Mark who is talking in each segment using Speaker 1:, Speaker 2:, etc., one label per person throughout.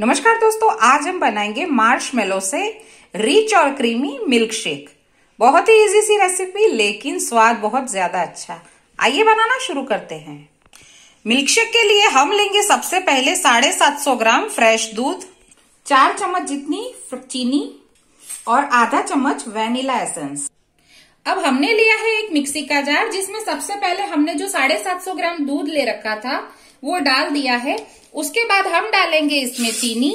Speaker 1: नमस्कार दोस्तों आज हम बनाएंगे मार्श मेलो से रिच और क्रीमी मिल्क शेक बहुत ही इजी सी रेसिपी लेकिन स्वाद बहुत ज्यादा अच्छा आइए बनाना शुरू करते हैं मिल्क शेक के लिए हम लेंगे सबसे पहले साढ़े सात सौ ग्राम फ्रेश दूध चार चम्मच जितनी चीनी और आधा चम्मच वेनिला एसेंस अब हमने लिया है एक मिक्सी का जार जिसमें सबसे पहले हमने जो साढ़े सात सौ ग्राम दूध ले रखा था वो डाल दिया है उसके बाद हम डालेंगे इसमें चीनी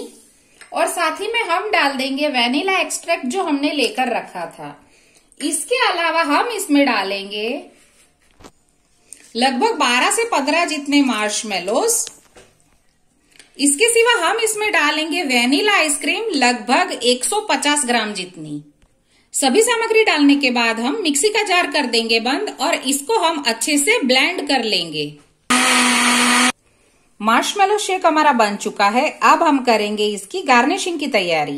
Speaker 1: और साथ ही में हम डाल देंगे वेनिला एक्सट्रैक्ट जो हमने लेकर रखा था इसके अलावा हम इसमें डालेंगे लगभग 12 से 15 जितने मार्शमेलोस इसके सिवा हम इसमें डालेंगे वेनिला आइसक्रीम लगभग 150 ग्राम जितनी सभी सामग्री डालने के बाद हम मिक्सी का जार कर देंगे बंद और इसको हम अच्छे से ब्लेंड कर लेंगे मार्शमेलो शेक हमारा बन चुका है अब हम करेंगे इसकी गार्निशिंग की तैयारी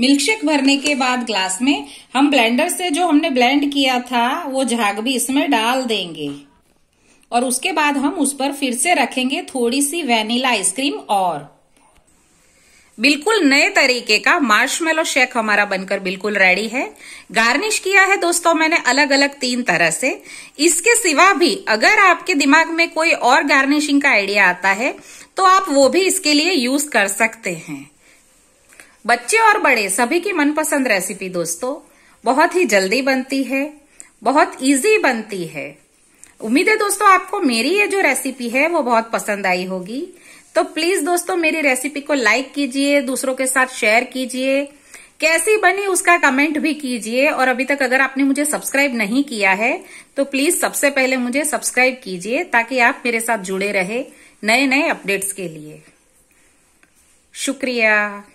Speaker 1: मिल्कशेक भरने के बाद ग्लास में हम ब्लेंडर से जो हमने ब्लेंड किया था वो झाग भी इसमें डाल देंगे और उसके बाद हम उस पर फिर से रखेंगे थोड़ी सी वेनिला आइसक्रीम और बिल्कुल नए तरीके का मार्शमेलो शेक हमारा बनकर बिल्कुल रेडी है गार्निश किया है दोस्तों मैंने अलग अलग तीन तरह से इसके सिवा भी अगर आपके दिमाग में कोई और गार्निशिंग का आइडिया आता है तो आप वो भी इसके लिए यूज कर सकते हैं बच्चे और बड़े सभी की मनपसंद रेसिपी दोस्तों बहुत ही जल्दी बनती है बहुत इजी बनती है उम्मीद है दोस्तों आपको मेरी ये जो रेसिपी है वो बहुत पसंद आई होगी तो प्लीज दोस्तों मेरी रेसिपी को लाइक कीजिए दूसरों के साथ शेयर कीजिए कैसी बनी उसका कमेंट भी कीजिए और अभी तक अगर आपने मुझे सब्सक्राइब नहीं किया है तो प्लीज सबसे पहले मुझे सब्सक्राइब कीजिए ताकि आप मेरे साथ जुड़े रहे नए नए अपडेट्स के लिए शुक्रिया